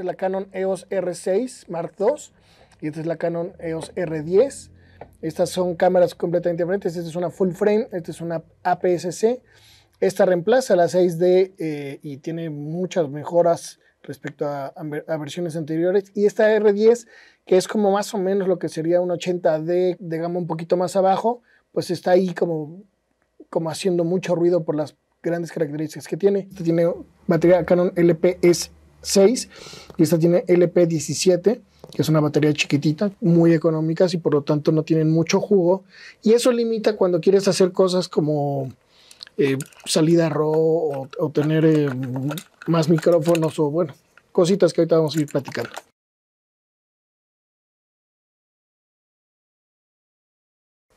es la Canon EOS R6 Mark II y esta es la Canon EOS R10. Estas son cámaras completamente diferentes. Esta es una full frame, esta es una APS-C. Esta reemplaza la 6D eh, y tiene muchas mejoras respecto a, versiones anteriores. Y esta R10, que es como más o menos lo que sería un 80D de gama un poquito más abajo, pues está ahí como, como haciendo mucho ruido por las grandes características que tiene. esta tiene batería Canon LPS 6 y esta tiene LP17, que es una batería chiquitita, muy económica y por lo tanto no tienen mucho jugo. Y eso limita cuando quieres hacer cosas como eh, salida RAW o, o tener eh, más micrófonos o bueno, cositas que ahorita vamos a ir platicando.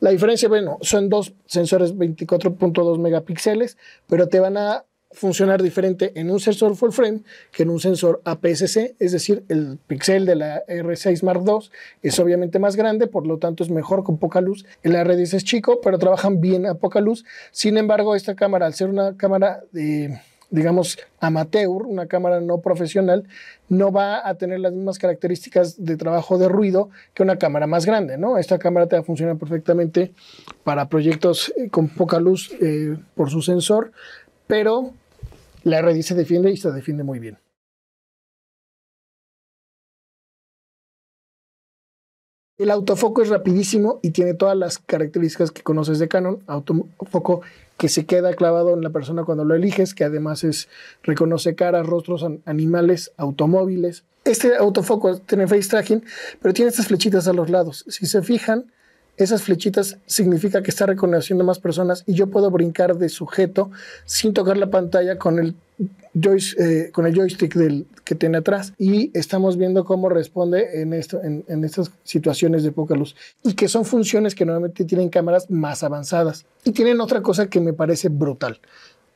La diferencia, bueno, son dos sensores 24.2 megapíxeles, pero te van a funcionar diferente en un sensor full frame que en un sensor APS-C, es decir, el pixel de la R6 Mark II es obviamente más grande, por lo tanto es mejor con poca luz. El R10 es chico, pero trabajan bien a poca luz. Sin embargo, esta cámara, al ser una cámara de digamos, amateur, una cámara no profesional, no va a tener las mismas características de trabajo de ruido que una cámara más grande, ¿no? Esta cámara te va a funcionar perfectamente para proyectos eh, con poca luz eh, por su sensor, pero la RD se defiende y se defiende muy bien. El autofoco es rapidísimo y tiene todas las características que conoces de Canon. Autofoco que se queda clavado en la persona cuando lo eliges, que además es reconoce caras, rostros, animales, automóviles. Este autofoco tiene face tracking, pero tiene estas flechitas a los lados. Si se fijan, esas flechitas significa que está reconociendo más personas y yo puedo brincar de sujeto sin tocar la pantalla con el, eh, joystick, del, que tiene atrás. Y estamos viendo cómo responde en, esto, en, estas situaciones de poca luz. Y que son funciones que normalmente tienen cámaras más avanzadas. Y tienen otra cosa que me parece brutal.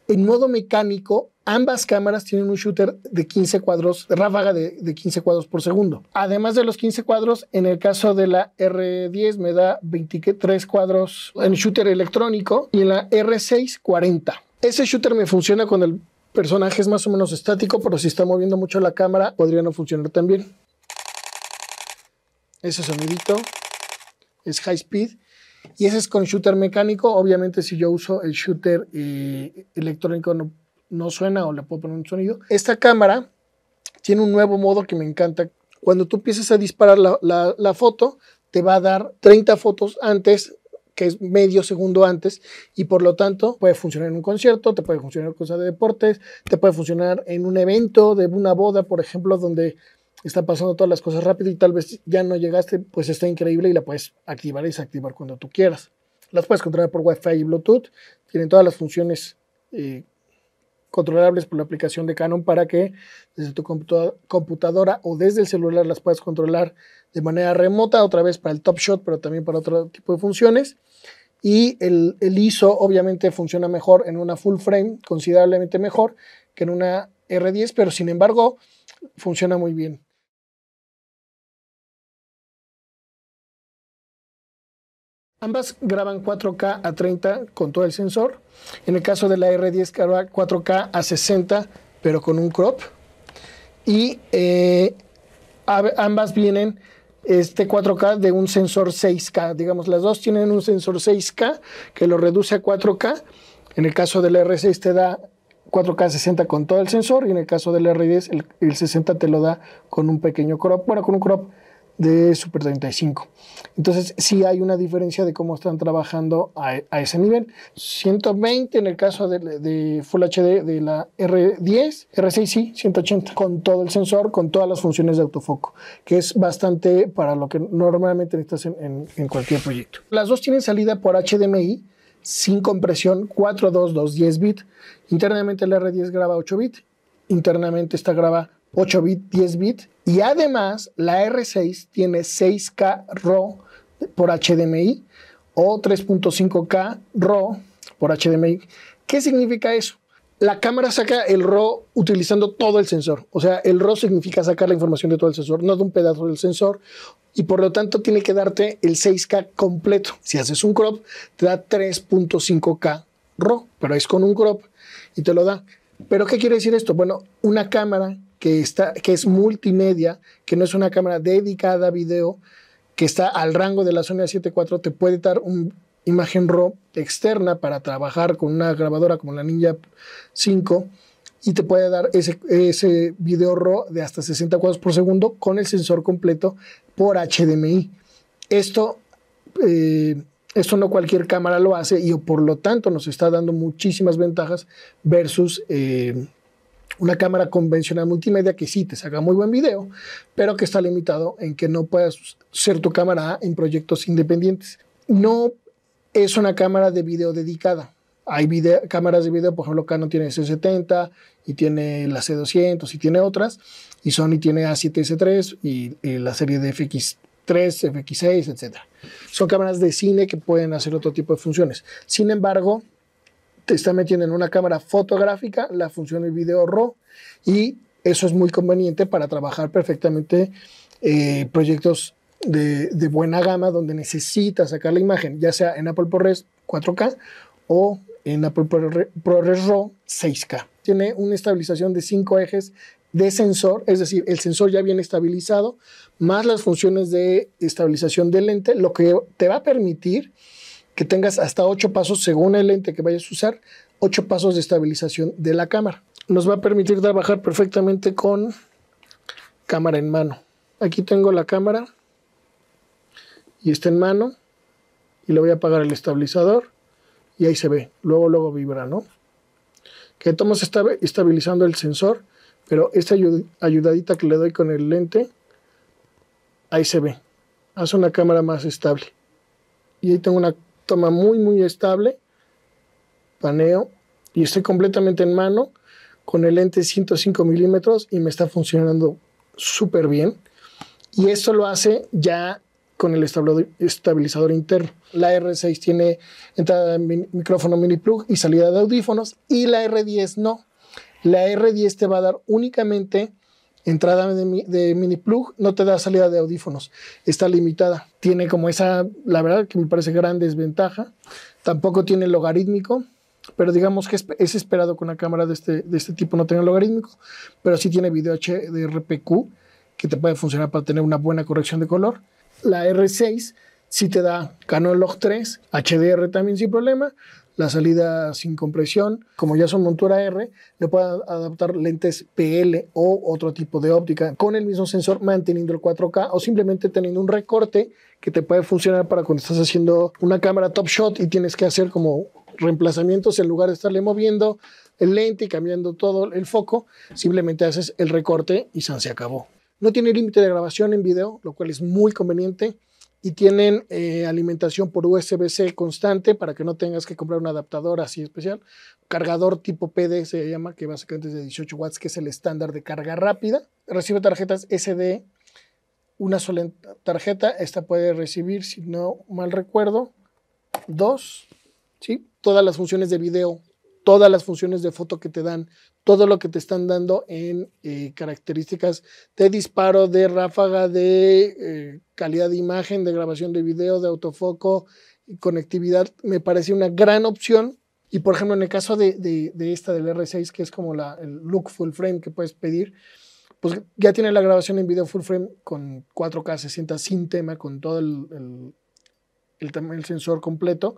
En modo mecánico, Ambas cámaras tienen un shooter de 15 cuadros, de ráfaga de, 15 cuadros por segundo. Además de los 15 cuadros, en el caso de la R10 me da 23 cuadros en shooter electrónico y en la R6 40. Ese shooter me funciona con el personaje es más o menos estático, pero si está moviendo mucho la cámara podría no funcionar tan bien. Ese sonidito es high speed y ese es con shooter mecánico. Obviamente si yo uso el shooter eh, electrónico no no suena o le puedo poner un sonido. Esta cámara tiene un nuevo modo que me encanta. Cuando tú empiezas a disparar la, foto, te va a dar 30 fotos antes que es medio segundo antes y por lo tanto puede funcionar en un concierto, te puede funcionar en cosas de deportes, te puede funcionar en un evento de una boda, por ejemplo, donde está pasando todas las cosas rápido y tal vez ya no llegaste, pues está increíble y la puedes activar y desactivar cuando tú quieras. Las puedes controlar por Wi-Fi y Bluetooth, tienen todas las funciones eh, controlables por la aplicación de Canon para que desde tu computadora o desde el celular las puedas controlar de manera remota, otra vez para el top shot, pero también para otro tipo de funciones. Y el, el ISO obviamente funciona mejor en una full frame, considerablemente mejor que en una R10, pero sin embargo funciona muy bien. Ambas graban 4K a 30 con todo el sensor. En el caso de la R10 graba 4K a 60 pero con un crop. Y eh, ambas vienen este 4K de un sensor 6K. Digamos, las dos tienen un sensor 6K que lo reduce a 4K. En el caso la R6 te da 4K a 60 con todo el sensor y en el caso la R10 el, el 60 te lo da con un pequeño crop, bueno, con un crop de Super 35. Entonces, si hay una diferencia de cómo están trabajando a, ese nivel. 120 en el caso de, Full HD de la R10, R6 sí, 180, con todo el sensor, con todas las funciones de autofoco, que es bastante para lo que normalmente necesitas en, cualquier proyecto. Las dos tienen salida por HDMI, sin compresión, 10 bit. Internamente la R10 graba 8 bit, internamente esta graba 8 bit, 10 bit. Y además la R6 tiene 6K RAW por HDMI o 3.5K RAW por HDMI. ¿Qué significa eso? La cámara saca el RAW utilizando todo el sensor. O sea, el RAW significa sacar la información de todo el sensor, no de un pedazo del sensor. Y por lo tanto tiene que darte el 6K completo. Si haces un crop, te da 3.5K RAW, pero es con un crop y te lo da. ¿Pero qué quiere decir esto? Bueno, una cámara que, está, que es multimedia, que no es una cámara dedicada a video, que está al rango de la Sony A74, te puede dar una imagen RAW externa para trabajar con una grabadora como la Ninja 5 y te puede dar ese, ese video RAW de hasta 60 cuadros por segundo con el sensor completo por HDMI. Esto, eh, esto no cualquier cámara lo hace y por lo tanto nos está dando muchísimas ventajas versus eh, una cámara convencional multimedia que sí te saca muy buen video, pero que está limitado en que no puedas ser tu cámara en proyectos independientes. No es una cámara de video dedicada. Hay cámaras de video, por ejemplo, Canon tiene C70 y tiene la C200 y tiene otras, y Sony tiene A7S3 y, y la serie de FX3, FX6, etc. Son cámaras de cine que pueden hacer otro tipo de funciones. Sin embargo, te está metiendo en una cámara fotográfica la función de video RAW y eso es muy conveniente para trabajar perfectamente eh, proyectos de, buena gama donde necesitas sacar la imagen, ya sea en Apple ProRes 4K o en Apple ProRes, RAW 6K. Tiene una estabilización de cinco ejes de sensor, es decir, el sensor ya viene estabilizado, más las funciones de estabilización del lente, lo que te va a permitir que tengas hasta ocho pasos, según el lente que vayas a usar, ocho pasos de estabilización de la cámara. Nos va a permitir trabajar perfectamente con cámara en mano. Aquí tengo la cámara y está en mano y le voy a apagar el estabilizador y ahí se ve. Luego, luego vibra, ¿no? Que estamos estabilizando el sensor, pero esta ayudadita que le doy con el lente, ahí se ve. Hace una cámara más estable. Y ahí tengo una toma muy, muy estable, paneo y estoy completamente en mano con el lente 105 milímetros y me está funcionando súper bien. Y esto lo hace ya con el estabilizador interno. La R6 tiene entrada de micrófono mini plug y salida de audífonos y la R10 no. La R10 te va a dar únicamente entrada de, mini plug, no te da salida de audífonos, está limitada. Tiene como esa, la verdad que me parece gran desventaja. Tampoco tiene logarítmico, pero digamos que es, esperado que una cámara de este, de este tipo no tenga logarítmico, pero sí tiene video HDRPQ que te puede funcionar para tener una buena corrección de color. La R6 sí te da Canon Log 3, HDR también sin problema, la salida sin compresión. Como ya son montura R, le puedo adaptar lentes PL o otro tipo de óptica con el mismo sensor manteniendo el 4K o simplemente teniendo un recorte que te puede funcionar para cuando estás haciendo una cámara top shot y tienes que hacer como reemplazamientos en lugar de estarle moviendo el lente y cambiando todo el foco, simplemente haces el recorte y se acabó. No tiene límite de grabación en video, lo cual es muy conveniente y tienen eh, alimentación por USB-C constante para que no tengas que comprar un adaptador así especial. Cargador tipo PD se llama, que básicamente es de 18 watts, que es el estándar de carga rápida. Recibe tarjetas SD, una sola tarjeta. Esta puede recibir, si no mal recuerdo, dos. ¿sí? Todas las funciones de video, todas las funciones de foto que te dan, todo lo que te están dando en eh, características de disparo, de ráfaga, de eh, calidad de imagen, de grabación de video, de autofoco y conectividad, me parece una gran opción. Y por ejemplo, en el caso de, esta del R6, que es como la, el look full frame que puedes pedir, pues ya tiene la grabación en video full frame con 4K 60 sin tema, con todo el, el sensor completo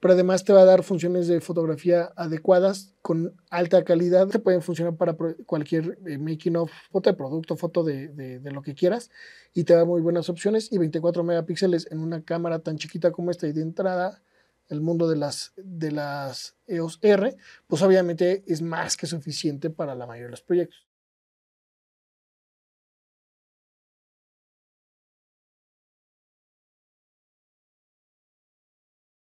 pero además te va a dar funciones de fotografía adecuadas, con alta calidad, te pueden funcionar para cualquier eh, making of, foto de producto, foto de, lo que quieras, y te da muy buenas opciones, y 24 megapíxeles en una cámara tan chiquita como esta y de entrada, el mundo de las, de las EOS R, pues obviamente es más que suficiente para la mayoría de los proyectos.